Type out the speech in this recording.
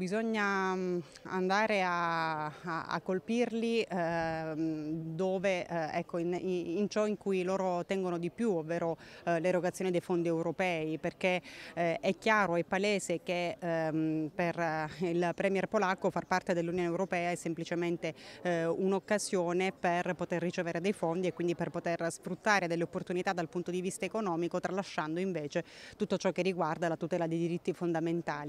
Bisogna mm, andare a, a, a colpirli eh, dove, eh, ecco, in, in, ciò in cui loro tengono di più, ovvero eh, l'erogazione dei fondi europei, perché eh, è chiaro, e palese che ehm, per eh, il Premier polacco far parte dell'Unione Europea è semplicemente eh, un'occasione per poter ricevere dei fondi e quindi per poter sfruttare delle opportunità dal punto di vista economico, tralasciando invece tutto ciò che riguarda la tutela dei diritti fondamentali.